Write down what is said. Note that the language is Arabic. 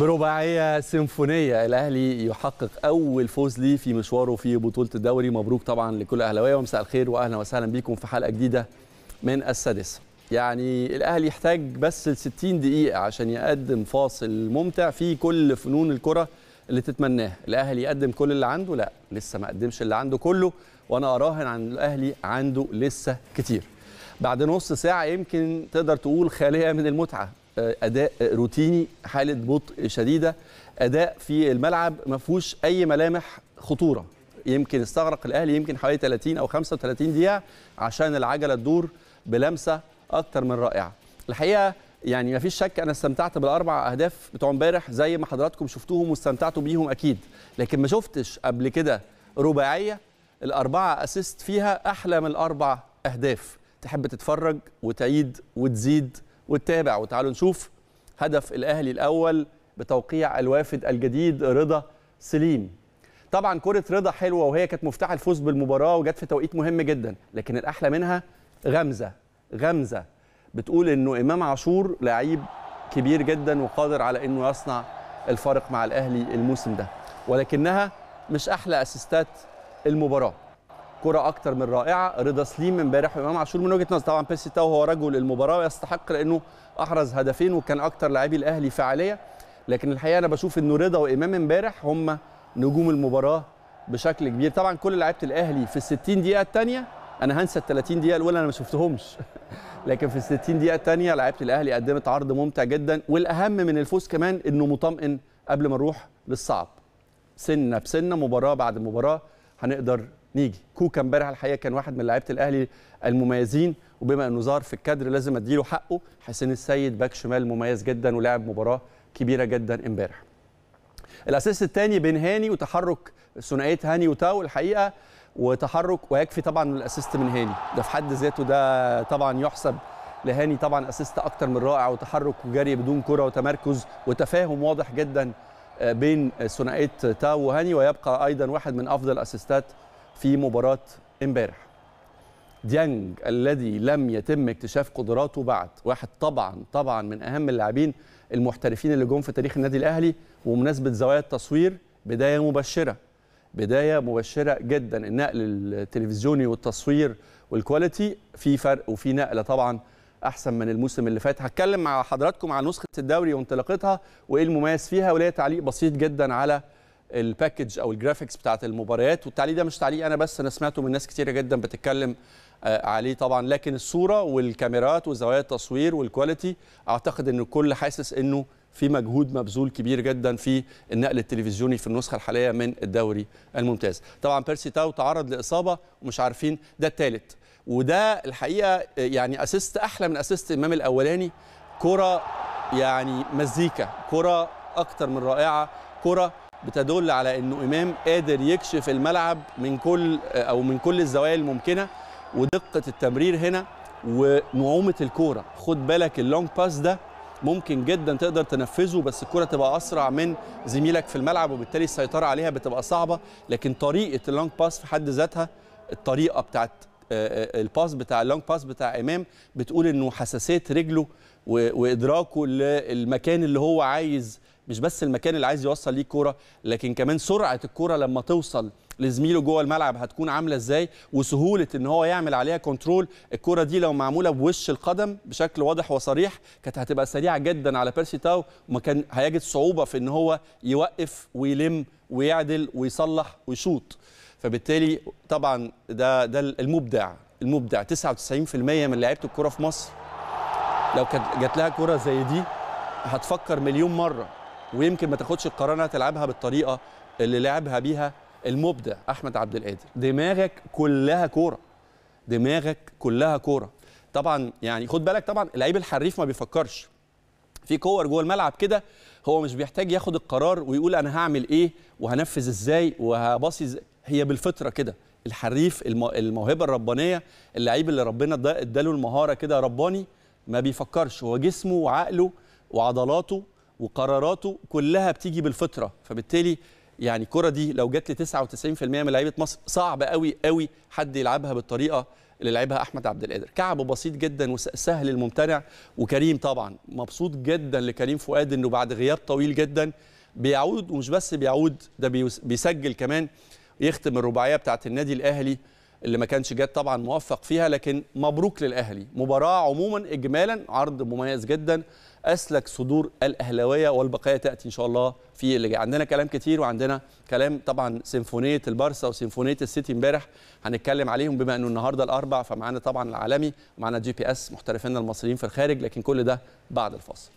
برباعيه سيمفونيه الاهلي يحقق اول فوز ليه في مشواره في بطوله الدوري مبروك طبعا لكل اهلاويه ومساء الخير واهلا وسهلا بكم في حلقه جديده من السادسه يعني الاهلي يحتاج بس ل 60 دقيقه عشان يقدم فاصل ممتع فيه كل فنون الكره اللي تتمناه الاهلي يقدم كل اللي عنده لا لسه ما قدمش اللي عنده كله وانا اراهن عن الاهلي عنده لسه كتير بعد نص ساعه يمكن تقدر تقول خاليه من المتعه آه، اداء روتيني حاله بطء شديده اداء في الملعب ما فيهوش اي ملامح خطوره يمكن استغرق الاهلي يمكن حوالي 30 او 35 دقيقه عشان العجله تدور بلمسه اكتر من رائعه الحقيقه يعني ما فيش شك انا استمتعت بالاربع اهداف بتوع امبارح زي ما حضراتكم شفتوهم واستمتعتوا بيهم اكيد لكن ما شفتش قبل كده رباعيه الاربعه اسيست فيها احلى من الاربع اهداف تحب تتفرج وتعيد وتزيد وتتابع وتعالوا نشوف هدف الاهلي الاول بتوقيع الوافد الجديد رضا سليم طبعا كره رضا حلوه وهي كانت مفتاح الفوز بالمباراه وجت في توقيت مهم جدا لكن الاحلى منها غمزه غمزه بتقول انه امام عاشور لعيب كبير جدا وقادر على انه يصنع الفارق مع الاهلي الموسم ده ولكنها مش احلى اسيستات المباراه كرة أكتر من رائعة رضا سليم امبارح وإمام عاشور من وجهة نظر طبعا بيسي تاو هو رجل المباراة ويستحق لأنه أحرز هدفين وكان أكتر لاعبي الأهلي فعالية لكن الحقيقة أنا بشوف إنه رضا وإمام امبارح هم نجوم المباراة بشكل كبير طبعا كل لعيبة الأهلي في ال 60 دقيقة الثانية انا هنسى ال 30 دقيقه الاولى انا ما شفتهمش لكن في ال 60 دقيقه الثانيه لعيبه الاهلي قدمت عرض ممتع جدا والاهم من الفوز كمان انه مطمئن قبل ما نروح للصعب سنه بسنه مباراه بعد مباراه هنقدر نيجي كوكا امبارح الحقيقه كان واحد من لعيبه الاهلي المميزين وبما انه ظهر في الكادر لازم اديله حقه حسين السيد باك شمال مميز جدا ولعب مباراه كبيره جدا امبارح الاساس الثاني بين هاني وتحرك ثنائيه هاني وتاو الحقيقه وتحرك ويكفي طبعا الاسيست من هاني ده في حد ذاته ده طبعا يحسب لهاني طبعا اسيست اكتر من رائع وتحرك وجري بدون كره وتمركز وتفاهم واضح جدا آه، بين ثنائيه تاو وهاني ويبقى ايضا واحد من افضل الاسيستات في مباراه امبارح ديانج الذي لم يتم اكتشاف قدراته بعد واحد طبعا طبعا من اهم اللاعبين المحترفين اللي جم في تاريخ النادي الاهلي ومناسبه زوايا التصوير بدايه مبشره بدايه مبشره جدا النقل التلفزيوني والتصوير والكواليتي في فرق وفي نقله طبعا احسن من الموسم اللي فات هتكلم مع حضراتكم عن نسخه الدوري وانطلاقتها وايه المميز فيها وليا تعليق بسيط جدا على الباكج او الجرافيكس بتاعت المباريات والتعليق ده مش تعليق انا بس انا سمعته من ناس كتيره جدا بتتكلم آه، عليه طبعا لكن الصوره والكاميرات وزوايا التصوير والكواليتي اعتقد ان الكل حاسس انه في مجهود مبذول كبير جدا في النقل التلفزيوني في النسخه الحاليه من الدوري الممتاز طبعا بيرسي تاو تعرض لاصابه ومش عارفين ده الثالث وده الحقيقه يعني اسيست احلى من اسيست امام الاولاني كره يعني مزيكا كره اكتر من رائعه كره بتدل على انه امام قادر يكشف الملعب من كل او من كل الزوايا الممكنه ودقه التمرير هنا ونعومه الكوره خد بالك اللونج باس ده ممكن جدا تقدر تنفذه بس الكرة تبقى أسرع من زميلك في الملعب وبالتالي السيطرة عليها بتبقى صعبة لكن طريقة اللونج باس في حد ذاتها الطريقة بتاعت آه، آه، الباس بتاع اللونج باس بتاع إمام بتقول إنه حساسية رجله وإدراكه للمكان اللي هو عايز مش بس المكان اللي عايز يوصل ليه الكوره لكن كمان سرعه الكوره لما توصل لزميله جوه الملعب هتكون عامله ازاي وسهوله ان هو يعمل عليها كنترول الكوره دي لو معموله بوش القدم بشكل واضح وصريح كانت هتبقى سريعه جدا على بيرسي تاو وما كان هيجد صعوبه في ان هو يوقف ويلم ويعدل ويصلح ويشوط فبالتالي طبعا ده ده المبدع المبدع 99% من لعيبه الكوره في مصر لو كانت جات لها كوره زي دي هتفكر مليون مره ويمكن ما تاخدش القرار انها تلعبها بالطريقه اللي لعبها بيها المبدع احمد عبد القادر دماغك كلها كوره دماغك كلها كوره طبعا يعني خد بالك طبعا اللعيب الحريف ما بيفكرش في كور جوه الملعب كده هو مش بيحتاج ياخد القرار ويقول انا هعمل ايه وهنفذ ازاي وهباصي ازاي هي بالفطره كده الحريف الموهبه الربانيه اللعيب اللي ربنا اداله المهاره كده رباني ما بيفكرش هو جسمه وعقله وعضلاته وقراراته كلها بتيجي بالفطره فبالتالي يعني الكره دي لو جت ل 99% من لعيبه مصر صعب قوي قوي حد يلعبها بالطريقه اللي لعبها احمد عبد القادر كعبه بسيط جدا وسهل الممتنع وكريم طبعا مبسوط جدا لكريم فؤاد انه بعد غياب طويل جدا بيعود ومش بس بيعود ده بيسجل كمان يختم الرباعيه بتاعه النادي الاهلي اللي ما كانش جاد طبعا موفق فيها لكن مبروك للاهلي مباراه عموما اجمالا عرض مميز جدا اسلك صدور الاهلاويه والبقايا تاتي ان شاء الله في اللي جاي عندنا كلام كتير وعندنا كلام طبعا سيمفونيه البارسا وسيمفونيه السيتي امبارح هنتكلم عليهم بما انه النهارده الاربع فمعانا طبعا العالمي ومعانا جي بي اس محترفينا المصريين في الخارج لكن كل ده بعد الفاصل